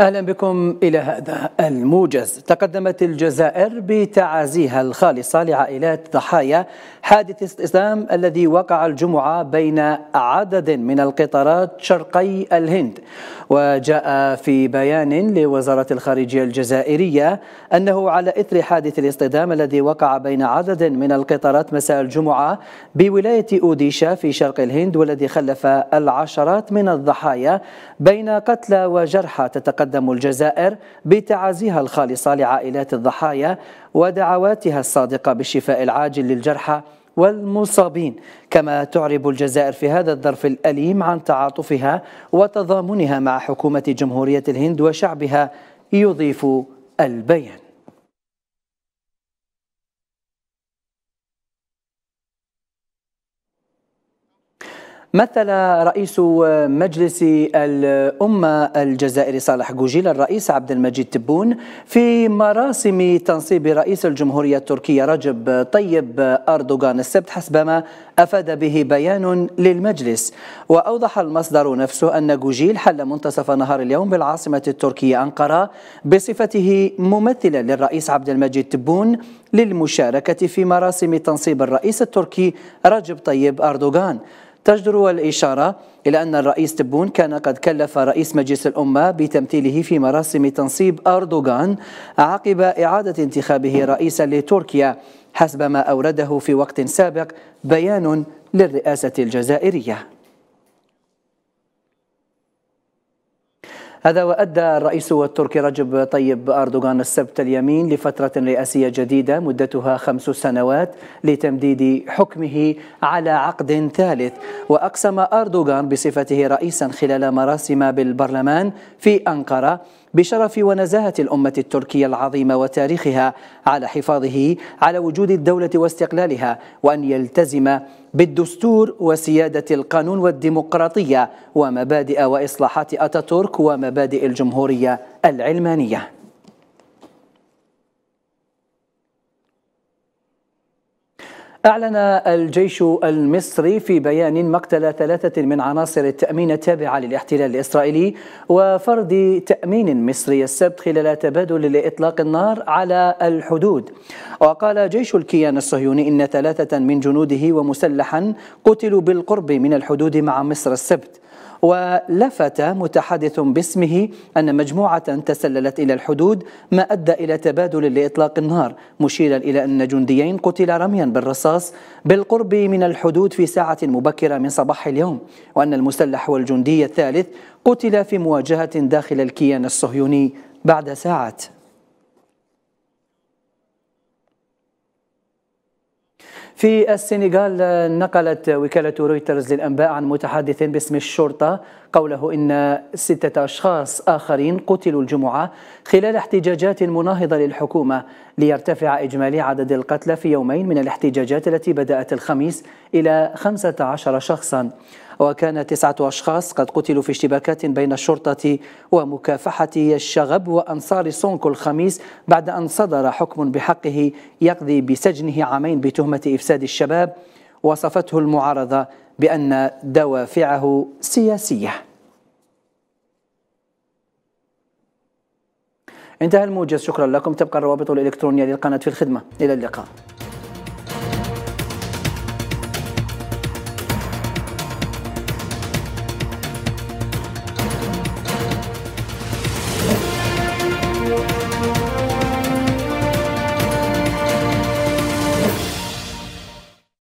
أهلا بكم إلى هذا الموجز تقدمت الجزائر بتعازيها الخالصة لعائلات ضحايا حادث استسلام الذي وقع الجمعة بين عدد من القطارات شرقي الهند وجاء في بيان لوزارة الخارجية الجزائرية أنه على إثر حادث الاصطدام الذي وقع بين عدد من القطارات مساء الجمعة بولاية أوديشا في شرق الهند والذي خلف العشرات من الضحايا بين قتلى وجرحى تتقدم تتقدم الجزائر بتعازيها الخالصة لعائلات الضحايا ودعواتها الصادقة بالشفاء العاجل للجرحى والمصابين كما تعرب الجزائر في هذا الظرف الأليم عن تعاطفها وتضامنها مع حكومة جمهورية الهند وشعبها يضيف البيان مثل رئيس مجلس الأمة الجزائري صالح جوجيل الرئيس عبد المجيد تبون في مراسم تنصيب رئيس الجمهورية التركية رجب طيب أردوغان السبت حسبما أفاد به بيان للمجلس وأوضح المصدر نفسه أن جوجيل حل منتصف نهار اليوم بالعاصمة التركية أنقرة بصفته ممثلا للرئيس عبد المجيد تبون للمشاركة في مراسم تنصيب الرئيس التركي رجب طيب أردوغان تجدر الإشارة إلى أن الرئيس تبون كان قد كلف رئيس مجلس الأمة بتمثيله في مراسم تنصيب أردوغان عقب إعادة انتخابه رئيسا لتركيا حسب ما أورده في وقت سابق بيان للرئاسة الجزائرية هذا وأدى الرئيس التركي رجب طيب أردوغان السبت اليمين لفترة رئاسية جديدة مدتها خمس سنوات لتمديد حكمه على عقد ثالث وأقسم أردوغان بصفته رئيسا خلال مراسم بالبرلمان في أنقرة بشرف ونزاهة الأمة التركية العظيمة وتاريخها على حفاظه على وجود الدولة واستقلالها وأن يلتزم بالدستور وسيادة القانون والديمقراطية ومبادئ وإصلاحات أتاتورك ومبادئ الجمهورية العلمانية أعلن الجيش المصري في بيان مقتل ثلاثة من عناصر التأمين التابعة للاحتلال الإسرائيلي وفرض تأمين مصري السبت خلال تبادل لإطلاق النار على الحدود وقال جيش الكيان الصهيوني إن ثلاثة من جنوده ومسلحا قتلوا بالقرب من الحدود مع مصر السبت ولفت متحدث باسمه أن مجموعة تسللت إلى الحدود ما أدى إلى تبادل لإطلاق النار مشيرا إلى أن جنديين قتل رميا بالرصاص الرصاص بالقرب من الحدود في ساعة مبكرة من صباح اليوم وأن المسلح والجندي الثالث قتل في مواجهة داخل الكيان الصهيوني بعد ساعات في السنغال آه، نقلت وكالة رويترز للأنباء عن متحدث باسم الشرطة قوله إن ستة أشخاص آخرين قتلوا الجمعة خلال احتجاجات مناهضة للحكومة ليرتفع إجمالي عدد القتلى في يومين من الاحتجاجات التي بدأت الخميس إلى 15 شخصا وكان تسعة أشخاص قد قتلوا في اشتباكات بين الشرطة ومكافحة الشغب وأنصار سونكو الخميس بعد أن صدر حكم بحقه يقضي بسجنه عامين بتهمة إفساد الشباب وصفته المعارضة بأن دوافعه سياسية انتهى الموجز شكرا لكم تبقى الروابط الإلكترونية للقناة في الخدمة إلى اللقاء